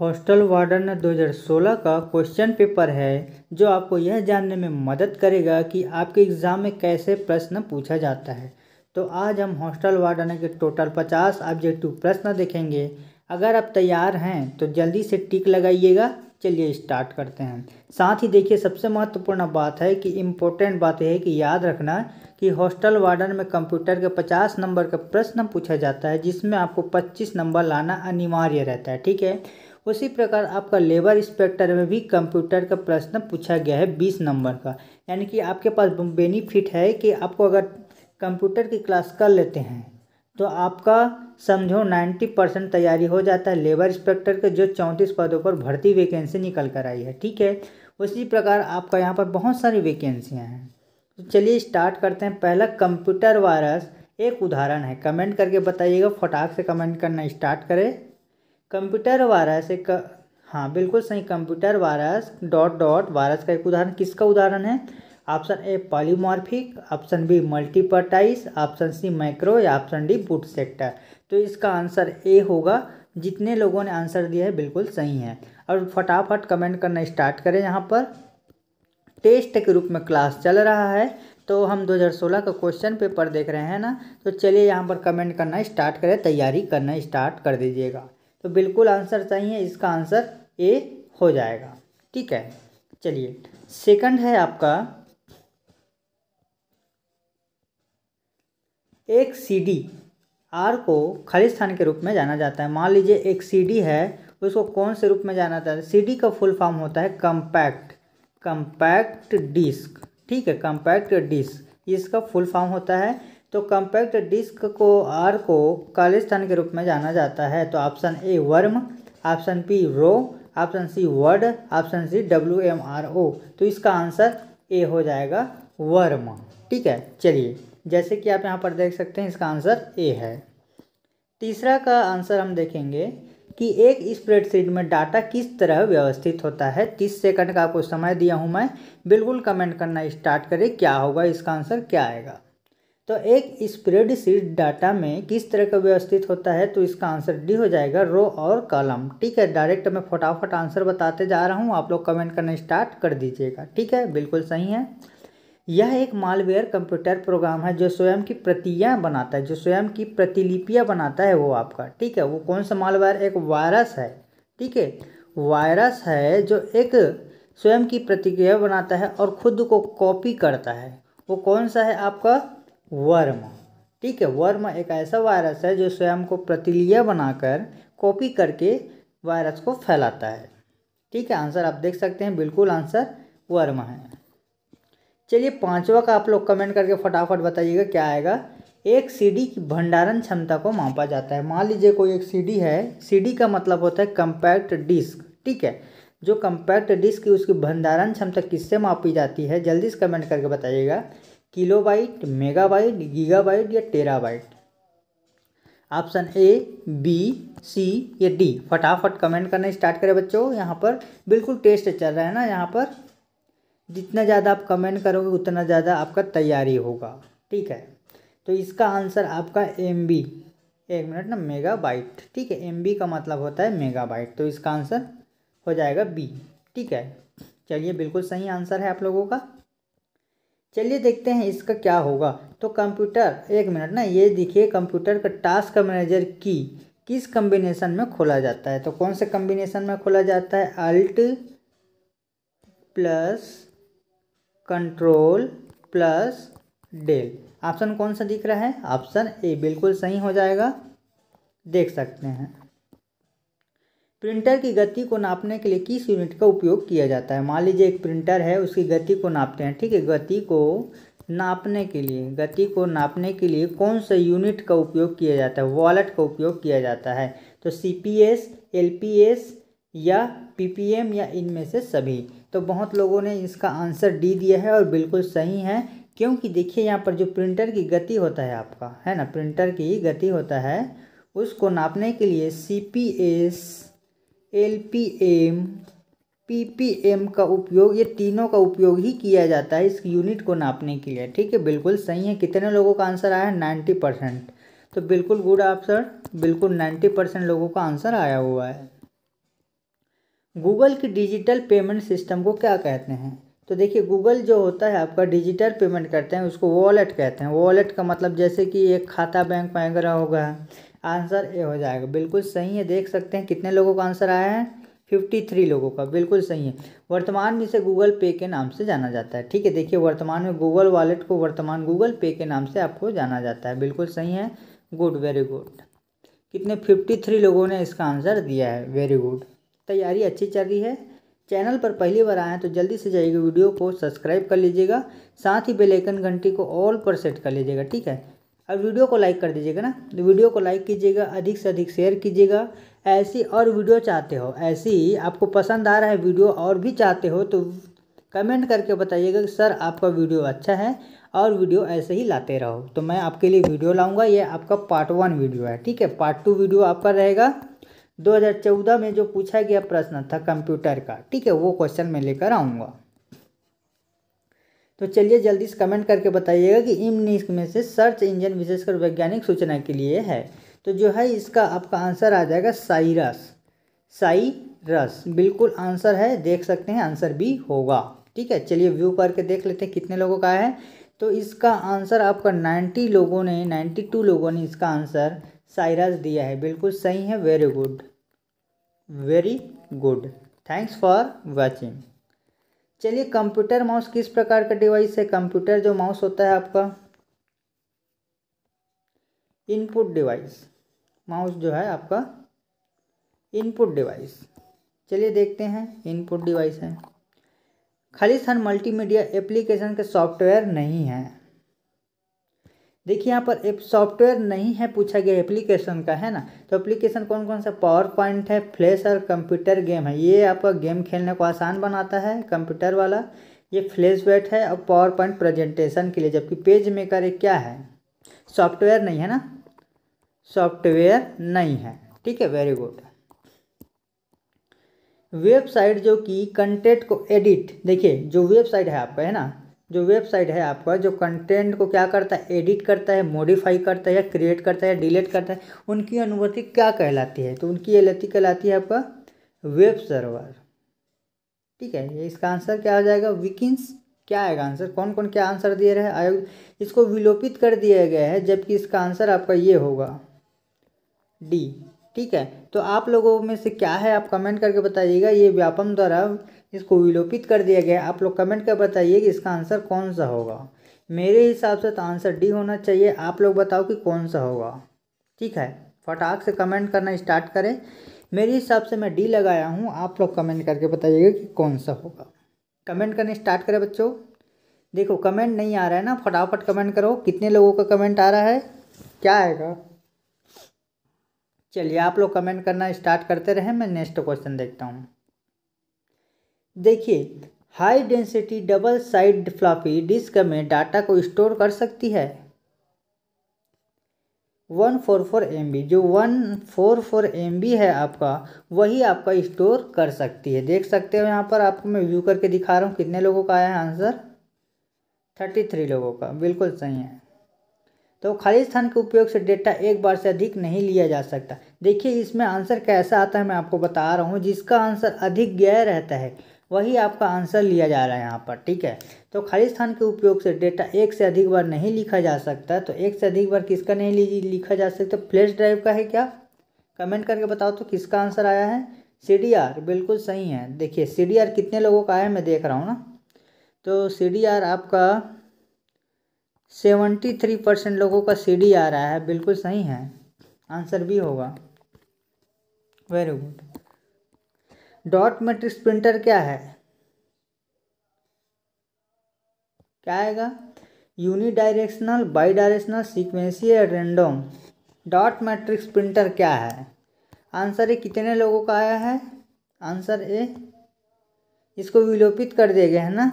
hostel warden 2016 का question paper है जो आपको यह जानने में मदद करेगा कि आपके एग्ज़ाम में कैसे प्रश्न पूछा जाता है तो आज हम हॉस्टल वार्डन के टोटल 50 ऑब्जेक्टिव प्रश्न देखेंगे अगर आप तैयार हैं तो जल्दी से टिक लगाइएगा चलिए स्टार्ट करते हैं साथ ही देखिए सबसे महत्वपूर्ण बात है कि इम्पोर्टेंट बात यह है कि याद रखना कि हॉस्टल वार्डन में कंप्यूटर के 50 नंबर का प्रश्न पूछा जाता है जिसमें आपको 25 नंबर लाना अनिवार्य रहता है ठीक है उसी प्रकार आपका लेबर इंस्पेक्टर में भी कंप्यूटर का प्रश्न पूछा गया है बीस नंबर का यानी कि आपके पास बेनिफिट है कि आपको अगर कंप्यूटर की क्लास कर लेते हैं तो आपका समझो नाइन्टी परसेंट तैयारी हो जाता है लेबर इंस्पेक्टर के जो चौंतीस पदों पर भर्ती वैकेंसी निकल कर आई है ठीक है उसी प्रकार आपका यहाँ पर बहुत सारी वैकेंसियाँ हैं तो चलिए स्टार्ट करते हैं पहला कंप्यूटर वायरस एक उदाहरण है कमेंट करके बताइएगा फटाक से कमेंट करना स्टार्ट करें कंप्यूटर वायरस एक हाँ बिल्कुल सही computer virus dot dot virus का एक उदाहरण किसका उदाहरण है option A polymorphic option B multipartite option C micro या ऑप्शन डी बुट सेक्टर तो इसका आंसर ए होगा जितने लोगों ने आंसर दिया है बिल्कुल सही है और फटाफट कमेंट करना स्टार्ट करें यहाँ पर टेस्ट के रूप में क्लास चल रहा है तो हम 2016 का क्वेश्चन पेपर देख रहे हैं ना तो चलिए यहाँ पर कमेंट करना स्टार्ट करें तैयारी करना स्टार्ट कर दीजिएगा तो बिल्कुल आंसर चाहिए इसका आंसर ए हो जाएगा ठीक है चलिए सेकंड है आपका एक सी डी आर को स्थान के रूप में जाना जाता है मान लीजिए एक सी डी है उसको कौन से रूप में जाना जाता है सी डी का फुल फॉर्म होता है कम्पैक्ट कम्पैक्ट डिस्क ठीक है कम्पैक्ट डिस्क इसका फुल फॉर्म होता है तो कंपैक्ट डिस्क को आर को स्थान के रूप में जाना जाता है तो option A worm option P row option C word option C W M R O तो इसका आंसर ए हो जाएगा वर्म ठीक है चलिए जैसे कि आप यहाँ पर देख सकते हैं इसका आंसर ए है तीसरा का आंसर हम देखेंगे कि एक स्प्रेडशीट में डाटा किस तरह व्यवस्थित होता है तीस सेकंड का आपको समय दिया हूँ मैं बिल्कुल कमेंट करना स्टार्ट करें क्या होगा इसका आंसर क्या आएगा तो एक स्प्रेडशीट डाटा में किस तरह का व्यवस्थित होता है तो इसका आंसर डी हो जाएगा रो और कॉलम ठीक है डायरेक्ट मैं फटाफट आंसर बताते जा रहा हूँ आप लोग कमेंट करना स्टार्ट कर दीजिएगा ठीक है बिल्कुल सही है यह एक मालवेयर कंप्यूटर प्रोग्राम है जो स्वयं की प्रतियाँ बनाता है जो स्वयं की प्रतिलिपियाँ बनाता है वो आपका ठीक है वो कौन सा मालवेयर एक वायरस है ठीक है वायरस है जो एक स्वयं की प्रतिक्रिया बनाता है और खुद को कॉपी करता है वो कौन सा है आपका वर्म ठीक है वर्म एक ऐसा वायरस है जो स्वयं को प्रतिलिया बनाकर कॉपी करके वायरस को फैलाता है ठीक है आंसर आप देख सकते हैं बिल्कुल आंसर वर्म है चलिए पांचवा का आप लोग कमेंट करके फटाफट बताइएगा क्या आएगा एक सीडी की भंडारण क्षमता को मापा जाता है मान लीजिए कोई एक सीडी है सीडी का मतलब होता है कंपैक्ट डिस्क ठीक है जो कंपैक्ट डिस्क की उसकी भंडारण क्षमता किससे मापी जाती है जल्दी से कमेंट करके बताइएगा किलोबाइट मेगाबाइट गीगाबाइट या terabyte option A B C या डी फटाफट कमेंट करना स्टार्ट करें बच्चों यहाँ पर बिल्कुल टेस्ट चल रहा है ना यहाँ पर जितना ज़्यादा आप कमेंट करोगे उतना ज़्यादा आपका तैयारी होगा ठीक है तो इसका आंसर आपका एम बी एक मिनट ना मेगाबाइट ठीक है एम बी का मतलब होता है मेगाबाइट तो इसका आंसर हो जाएगा बी ठीक है चलिए बिल्कुल सही आंसर है आप लोगों का चलिए देखते हैं इसका क्या होगा तो कंप्यूटर एक मिनट ना ये देखिए कंप्यूटर का टास्क मैनेजर की किस कम्बिनेशन में खोला जाता है तो कौन से कम्बिनेशन में खोला जाता है alt plus control plus del option कौन सा दिख रहा है ऑप्शन ए बिल्कुल सही हो जाएगा देख सकते हैं प्रिंटर की गति को नापने के लिए किस यूनिट का उपयोग किया जाता है मान लीजिए एक प्रिंटर है उसकी गति को नापते हैं ठीक है गति को नापने के लिए गति को नापने के लिए कौन सा यूनिट का उपयोग किया जाता है वॉलेट का उपयोग किया जाता है तो C P S L P S या पी पी एम या इनमें से सभी तो बहुत लोगों ने इसका आंसर डी दिया है और बिल्कुल सही है क्योंकि देखिए यहाँ पर जो प्रिंटर की गति होता है आपका है ना प्रिंटर की गति होता है उसको नापने के लिए C P S L P M P P M का उपयोग ये तीनों का उपयोग ही किया जाता है इस यूनिट को नापने के लिए ठीक है बिल्कुल सही है कितने लोगों का आंसर आया है नाइन्टी परसेंट तो बिल्कुल गुड आंसर बिल्कुल नाइन्टी परसेंट लोगों का आंसर आया हुआ है गूगल की डिजिटल पेमेंट सिस्टम को क्या कहते हैं तो देखिए गूगल जो होता है आपका डिजिटल पेमेंट करते हैं उसको वॉलेट कहते हैं वॉलेट का मतलब जैसे कि एक खाता बैंक वगैरह होगा आंसर ए हो जाएगा बिल्कुल सही है देख सकते हैं कितने लोगों का आंसर आया है फिफ्टी थ्री लोगों का बिल्कुल सही है वर्तमान में इसे गूगल पे के नाम से जाना जाता है ठीक है देखिए वर्तमान में गूगल वॉलेट को वर्तमान गूगल पे के नाम से आपको जाना जाता है बिल्कुल सही है गुड वेरी गुड कितने फिफ्टी थ्री लोगों ने इसका आंसर दिया है वेरी गुड तैयारी अच्छी चल रही है चैनल पर पहली बार आए हैं तो जल्दी से जाइएगा वीडियो को सब्सक्राइब कर लीजिएगा साथ ही बेलैकन घंटी को ऑल पर सेट कर लीजिएगा ठीक है और वीडियो को लाइक कर दीजिएगा ना तो वीडियो को लाइक कीजिएगा अधिक से अधिक शेयर कीजिएगा ऐसी और वीडियो चाहते हो ऐसी आपको पसंद आ रहा है वीडियो और भी चाहते हो तो कमेंट करके बताइएगा कि सर आपका वीडियो अच्छा है और वीडियो ऐसे ही लाते रहो तो मैं आपके लिए वीडियो लाऊंगा ये आपका पार्ट वन वीडियो है ठीक है पार्ट टू वीडियो आपका रहेगा 2014 में जो पूछा गया प्रश्न था कंप्यूटर का ठीक है वो क्वेश्चन मैं लेकर आऊँगा तो चलिए जल्दी से कमेंट करके बताइएगा कि इमनिस्क में से सर्च इंजन विशेषकर वैज्ञानिक सूचना के लिए है तो जो है इसका आपका आंसर आ जाएगा साइरस साइरस बिल्कुल आंसर है देख सकते हैं आंसर भी होगा ठीक है चलिए व्यू करके देख लेते हैं कितने लोगों का है तो इसका आंसर आपका नाइन्टी लोगों ने नाइन्टी टू लोगों ने इसका आंसर साइरस दिया है बिल्कुल सही है very good very good thanks for watching चलिए कंप्यूटर माउस किस प्रकार का डिवाइस है कंप्यूटर जो माउस होता है आपका इनपुट डिवाइस माउस जो है आपका इनपुट डिवाइस चलिए देखते हैं इनपुट डिवाइस है खालिस्तान मल्टीमीडिया एप्लीकेशन के सॉफ्टवेयर नहीं है देखिए यहाँ पर एक सॉफ्टवेयर नहीं है पूछा गया एप्लीकेशन का है ना तो एप्लीकेशन कौन कौन सा पावर पॉइंट है फ्लैश और कंप्यूटर गेम है ये आपका गेम खेलने को आसान बनाता है कंप्यूटर वाला ये फ्लैश वेट है और पावर पॉइंट प्रेजेंटेशन के लिए जबकि पेज मेकर एक क्या है सॉफ्टवेयर नहीं है ना सॉफ्टवेयर नहीं है ठीक है वेरी गुड वेबसाइट जो कि कंटेंट को एडिट देखिए जो वेबसाइट है आपका है ना जो वेबसाइट है आपका जो कंटेंट को क्या करता है एडिट करता है मॉडिफाई करता है क्रिएट करता है डिलीट करता है उनकी अनुमति क्या कहलाती है तो उनकी अनुमति कहलाती है आपका वेब सर्वर ठीक है इसका आंसर क्या हो जाएगा विकिंस क्या आएगा आंसर कौन कौन क्या आंसर दिए रहे आयोग इसको विलोपित कर दिया गया है जबकि इसका आंसर आपका ये होगा डी ठीक है तो आप लोगों में से क्या है आप कमेंट करके बताइएगा ये व्यापम द्वारा इसको विलोपित कर दिया गया आप लोग कमेंट कर बताइए कि इसका आंसर कौन सा होगा मेरे हिसाब से तो आंसर डी होना चाहिए आप लोग बताओ कि कौन सा होगा ठीक है फटाक से कमेंट करना स्टार्ट करें मेरे हिसाब से मैं डी लगाया हूँ आप लोग कमेंट करके बताइएगा कि कौन सा होगा कमेंट करना स्टार्ट करें बच्चों देखो कमेंट नहीं आ रहा है ना फटाफट कमेंट करो कितने लोगों का कमेंट आ रहा है क्या आएगा चलिए आप लोग कमेंट करना स्टार्ट करते रहें मैं नेक्स्ट क्वेश्चन देखता हूँ देखिए high density double side floppy disk में डाटा को स्टोर कर सकती है one four four M B जो one four four M B है आपका वही आपका स्टोर कर सकती है देख सकते हो यहाँ पर आपको मैं व्यू करके दिखा रहा हूँ कितने लोगों का आया है आंसर थर्टी थ्री लोगों का बिल्कुल सही है तो खाली स्थान के उपयोग से डेटा एक बार से अधिक नहीं लिया जा सकता देखिए इसमें आंसर कैसा आता है मैं आपको बता रहा हूँ जिसका आंसर अधिक गया रहता है वही आपका आंसर लिया जा रहा है यहाँ पर ठीक है तो खाली स्थान के उपयोग से डेटा एक से अधिक बार नहीं लिखा जा सकता तो एक से अधिक बार किसका नहीं लिखा जा सकता फ्लैश ड्राइव का है क्या कमेंट करके बताओ तो किसका आंसर आया है सी बिल्कुल सही है देखिए सी कितने लोगों का आया मैं देख रहा हूँ ना तो सी आपका सेवेंटी थ्री परसेंट लोगों का सी आ रहा है बिल्कुल सही है आंसर भी होगा very good dot matrix printer क्या है क्या आएगा यूनिडायरेक्शनल बाई डायरेक्शनल सिक्वेंसी या रेंडोम डॉट मैट्रिक्स प्रिंटर क्या है आंसर ए कितने लोगों का आया है आंसर ए इसको विलोपित कर दिया गया है ना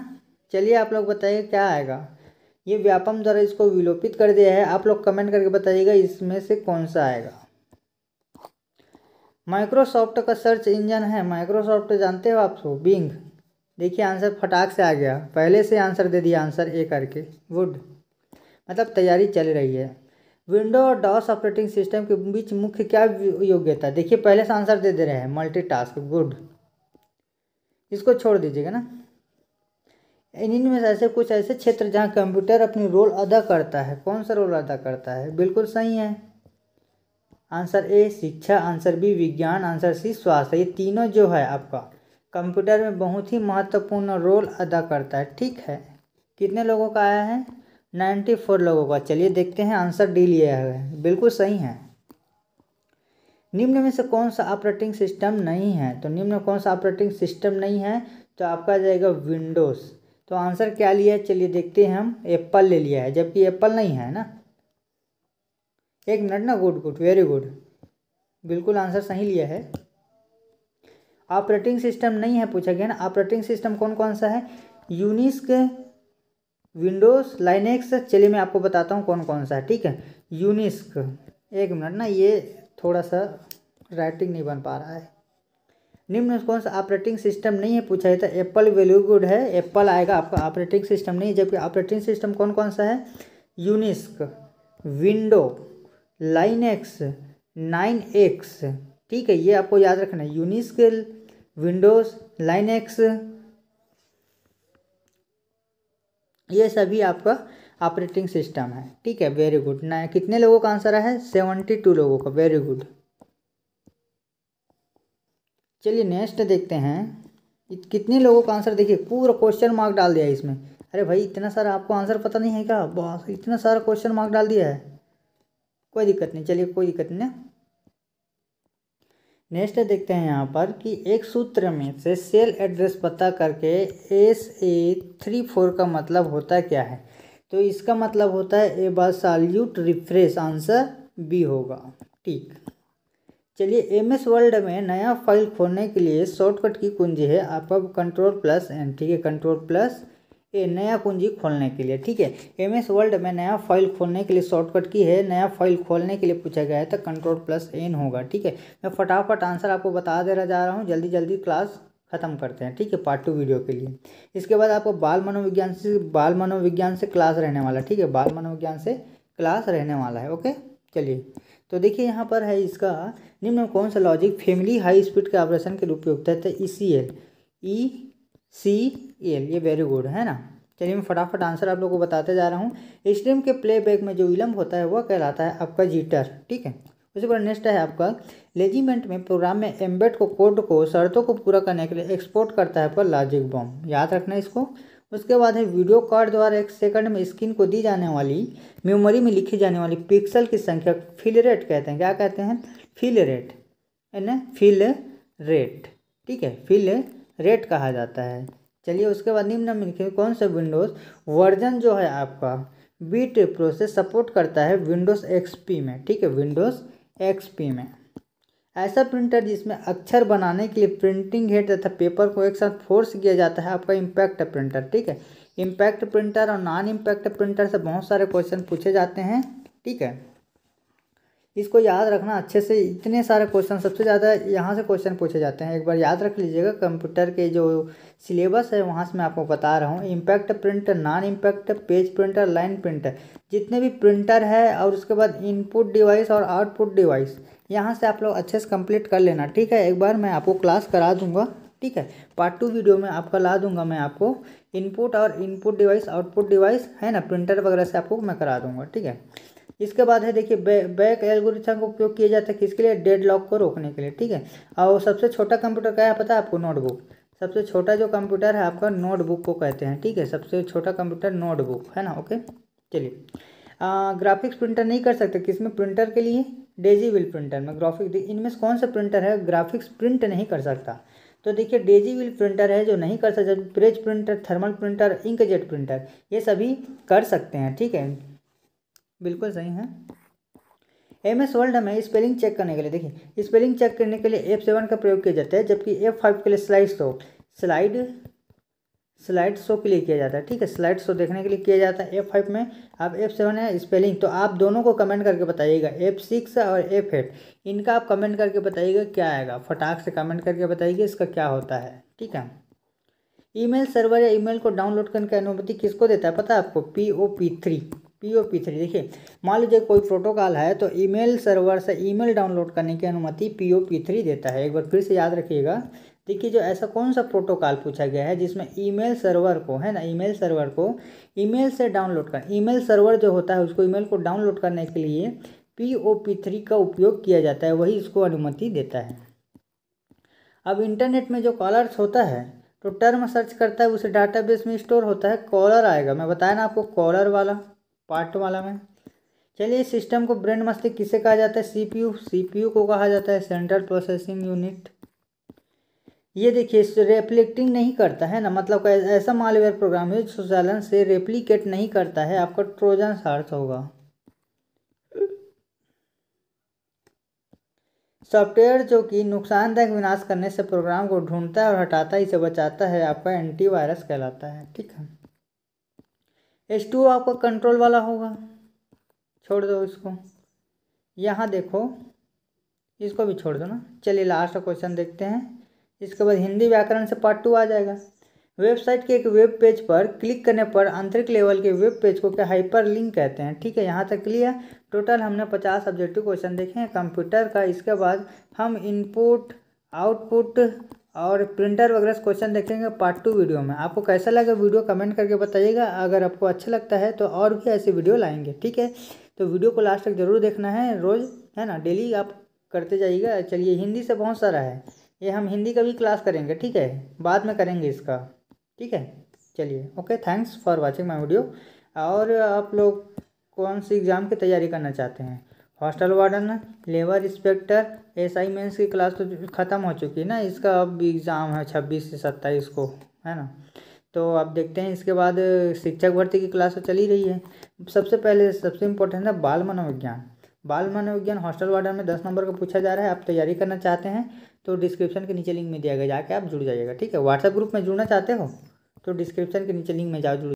चलिए आप लोग बताइए क्या आएगा ये व्यापम द्वारा इसको विलोपित कर दिया है आप लोग कमेंट करके बताइएगा इसमें से कौन सा आएगा माइक्रोसॉफ्ट का सर्च इंजन है माइक्रोसॉफ्ट जानते हो आप सो बिंग देखिए आंसर फटाक से आ गया पहले से आंसर दे दिया आंसर ए करके वुड मतलब तैयारी चल रही है विंडो और डॉस ऑपरेटिंग सिस्टम के बीच मुख्य क्या योग्यता देखिए पहले से आंसर दे दे रहे हैं मल्टीटास्क गुड इसको छोड़ दीजिएगा ना इन में ऐसे कुछ ऐसे क्षेत्र जहाँ कंप्यूटर अपनी रोल अदा करता है कौन सा रोल अदा करता है बिल्कुल सही है आंसर ए शिक्षा आंसर बी विज्ञान आंसर सी स्वास्थ्य ये तीनों जो है आपका कंप्यूटर में बहुत ही महत्वपूर्ण रोल अदा करता है ठीक है कितने लोगों का आया है नाइन्टी फोर लोगों का चलिए देखते हैं आंसर डी लिया है बिल्कुल सही है निम्न में से कौन सा ऑपरेटिंग सिस्टम नहीं है तो निम्न में कौन सा ऑपरेटिंग सिस्टम नहीं है तो आपका जाएगा विंडोज़ तो आंसर क्या लिया है चलिए देखते हैं हम एप्पल ले लिया है जबकि एप्पल नहीं है ना एक मिनट ना गुड गुड वेरी गुड बिल्कुल आंसर सही लिया है ऑपरेटिंग सिस्टम नहीं है पूछा गया ना ऑपरेटिंग सिस्टम कौन कौन सा है यूनिस्क विंडोज लाइनेक्स चलिए मैं आपको बताता हूँ कौन कौन सा है ठीक है यूनिस्क एक मिनट ना ये थोड़ा सा राइटिंग नहीं बन पा रहा है निम्न कौन सा ऑपरेटिंग सिस्टम नहीं है पूछा जाता एप्पल वेल्यू गुड है एप्पल आएगा आपका ऑपरेटिंग सिस्टम नहीं है जबकि ऑपरेटिंग सिस्टम कौन कौन सा है यूनिस्क window line X nine X ठीक है ये आपको याद रखना है यूनिस्केल विंडोज लाइन एक्स ये सभी आपका ऑपरेटिंग सिस्टम है ठीक है वेरी गुड ना कितने लोगों का आंसर है सेवेंटी टू लोगों का वेरी गुड चलिए नेक्स्ट देखते हैं कितने लोगों का आंसर देखिए पूरा क्वेश्चन मार्क डाल दिया है इसमें अरे भाई इतना सारा आपको आंसर पता नहीं है क्या बहुत इतना सारा क्वेश्चन मार्क डाल दिया है कोई दिक्कत नहीं चलिए कोई दिक्कत नहीं नेक्स्ट देखते हैं यहाँ पर कि एक सूत्र में से सेल एड्रेस पता करके एस ए थ्री फोर का मतलब होता क्या है तो इसका मतलब होता है A bar salute refresh answer B होगा ठीक चलिए एम एस वर्ल्ड में नया फाइल खोलने के लिए शॉर्टकट की कुंजी है आपका कंट्रोल प्लस एन ठीक है कंट्रोल प्लस ये नया कुंजी खोलने के लिए ठीक है एम एस वर्ल्ड में नया फाइल खोलने के लिए शॉर्टकट की है नया फाइल खोलने के लिए पूछा गया है तो कंट्रोल प्लस एन होगा ठीक है मैं फटाफट आंसर आपको बता दे रहा जा रहा हूँ जल्दी जल्दी क्लास खत्म करते हैं ठीक है पार्ट टू वीडियो के लिए इसके बाद आपको बाल मनोविज्ञान से बाल मनोविज्ञान से क्लास रहने वाला ठीक है बाल मनोविज्ञान से क्लास रहने वाला है ओके चलिए तो देखिए यहाँ पर है इसका निम्न कौन सा लॉजिक फैमिली हाई स्पीड के ऑपरेशन के लिए उपयुक्त है तो E C L E C L ये वेरी गुड है ना चलिए मैं फटाफट आंसर आप लोगों को बताते जा रहा हूँ स्ट्रीम के प्लेबैक में जो विलम्ब होता है वह कहलाता है आपका जीटर ठीक है उसके बाद नेक्स्ट है आपका लेजीमेंट में प्रोग्राम में एम्बेड को कोड को शर्तों को पूरा करने के लिए एक्सपोर्ट करता है पर लॉजिक बॉम याद रखना इसको उसके बाद है वीडियो कार्ड द्वारा एक सेकंड में स्क्रीन को दी जाने वाली मेमोरी में लिखी जाने वाली पिक्सल की संख्या फिल रेट कहते हैं क्या कहते हैं फिल रेट है ना फिल रेट ठीक है फिल रेट कहा जाता है चलिए उसके बाद निम्न में लिखेंगे कौन सा विंडोज़ वर्जन जो है आपका बीट प्रोसेस सपोर्ट करता है विंडोज़ एक्सपी में ठीक है विंडोज़ एक्सपी में ऐसा प्रिंटर जिसमें अक्षर बनाने के लिए प्रिंटिंग हेड तथा पेपर को एक साथ फोर्स किया जाता है आपका इम्पैक्ट प्रिंटर ठीक है इम्पैक्ट प्रिंटर और नॉन इम्पैक्ट प्रिंटर से बहुत सारे क्वेश्चन पूछे जाते हैं ठीक है इसको याद रखना अच्छे से इतने सारे क्वेश्चन सबसे ज़्यादा यहाँ से क्वेश्चन पूछे जाते हैं एक बार याद रख लीजिएगा कंप्यूटर के जो सिलेबस है वहाँ से मैं आपको बता रहा हूँ impact printer non impact page printer line printer जितने भी प्रिंटर है और उसके बाद इनपुट डिवाइस और आउटपुट डिवाइस यहाँ से आप लोग अच्छे से कम्प्लीट कर लेना ठीक है एक बार मैं आपको क्लास करा दूँगा ठीक है पार्ट टू वीडियो में आपका ला दूंगा मैं आपको इनपुट और इनपुट डिवाइस आउटपुट डिवाइस है ना प्रिंटर वगैरह से आपको मैं करा दूंगा ठीक है इसके बाद है देखिए बैक एल्गोरिथम का उपयोग किया जाता है किसके लिए डेड लॉक को रोकने के लिए ठीक है और सबसे छोटा कंप्यूटर क्या है पता है आपको नोटबुक सबसे छोटा जो कंप्यूटर है आपका नोटबुक को कहते हैं ठीक है सबसे छोटा कंप्यूटर नोटबुक है ना ओके चलिए ग्राफिक्स प्रिंटर नहीं कर सकते किस में प्रिंटर के लिए डेजी विल प्रिंटर में ग्राफिक इनमें से कौन सा प्रिंटर है ग्राफिक्स प्रिंट नहीं कर सकता तो देखिए डेजी विल प्रिंटर है जो नहीं कर सकता प्रेज printer thermal printer inkjet printer ये सभी कर सकते हैं ठीक है बिल्कुल सही है एम एस वर्ल्ड में स्पेलिंग चेक करने के लिए देखिए स्पेलिंग चेक करने के लिए एफ सेवन का प्रयोग किया जाता है जबकि एफ फाइव के लिए slide show slide slide show के लिए किया जाता है ठीक है स्लाइड शो देखने के लिए किया जाता है एफ फाइव में आप एफ सेवन है स्पेलिंग तो आप दोनों को कमेंट करके बताइएगा एफ सिक्स और एफ एट इनका आप कमेंट करके बताइएगा क्या आएगा फटाक से कमेंट करके बताइएगा इसका क्या होता है ठीक है ईमेल सर्वर या ईमेल को डाउनलोड करने की अनुमति किसको देता है पता है आपको P O P three P O P three देखिए मान लीजिए कोई प्रोटोकॉल है तो ईमेल सर्वर से ईमेल डाउनलोड करने की अनुमति पी ओ पी थ्री देता है एक बार फिर से याद रखिएगा देखिए जो ऐसा कौन सा प्रोटोकॉल पूछा गया है जिसमें ईमेल सर्वर को है ना ईमेल सर्वर को ईमेल से डाउनलोड कर ईमेल सर्वर जो होता है उसको ईमेल को डाउनलोड करने के लिए पी ओ पी थ्री का उपयोग किया जाता है वही इसको अनुमति देता है अब इंटरनेट में जो कॉलर्स होता है तो टर्म सर्च करता है उसे डाटाबेस में स्टोर होता है कॉलर आएगा मैं बताया ना आपको कॉलर वाला पार्ट वाला में चलिए सिस्टम को ब्रेन मस्तिष्क किसे कहा जाता है सीपीयू सीपीयू को कहा जाता है सेंट्रल प्रोसेसिंग यूनिट ये देखिए रेफ्लेक्टिंग नहीं करता है ना मतलब ऐसा मालवेयर प्रोग्राम है जो स्वचालन से रेप्लीकेट नहीं करता है आपका ट्रोजन सार्थ होगा सॉफ्टवेयर जो कि नुकसानदायक विनाश करने से प्रोग्राम को ढूंढता है और हटाता है इसे बचाता है आपका एंटीवायरस कहलाता है ठीक है एस टू आपका कंट्रोल वाला होगा छोड़ दो इसको यहाँ देखो इसको भी छोड़ दो ना चलिए लास्ट क्वेश्चन देखते हैं इसके बाद हिंदी व्याकरण से पार्ट टू आ जाएगा वेबसाइट के एक वेब पेज पर क्लिक करने पर आंतरिक लेवल के वेब पेज को क्या हाइपर लिंक कहते हैं ठीक है यहाँ तक क्लियर टोटल हमने पचास ऑब्जेक्टिव क्वेश्चन देखे हैं कंप्यूटर का इसके बाद हम इनपुट आउटपुट और प्रिंटर वगैरह क्वेश्चन देखेंगे पार्ट टू वीडियो में आपको कैसा लगा वीडियो कमेंट करके बताइएगा अगर आपको अच्छा लगता है तो और भी ऐसे वीडियो लाएंगे ठीक है तो वीडियो को लास्ट तक ज़रूर देखना है रोज़ है ना डेली आप करते जाइएगा चलिए हिंदी से बहुत सारा है ये हम हिंदी का भी क्लास करेंगे ठीक है बाद में करेंगे इसका ठीक है चलिए okay thanks for watching my video और आप लोग कौन सी एग्ज़ाम की तैयारी करना चाहते हैं hostel warden labour inspector S I mains की क्लास तो ख़त्म हो चुकी है ना इसका अब एग्ज़ाम है छब्बीस से सत्ताईस को है ना तो अब देखते हैं इसके बाद शिक्षक भर्ती की क्लास तो चली रही है सबसे पहले सबसे इम्पोर्टेंट है बाल मनोविज्ञान बाल मनोविज्ञान हॉस्टल वार्डन में दस नंबर का पूछा जा रहा है आप तैयारी करना चाहते हैं तो डिस्क्रिप्शन के नीचे लिंक में दिया गया जाके आप जुड़ जाइएगा ठीक है व्हाट्सएप ग्रुप में जुड़ना चाहते हो तो डिस्क्रिप्शन के नीचे लिंक में जाओ जुड़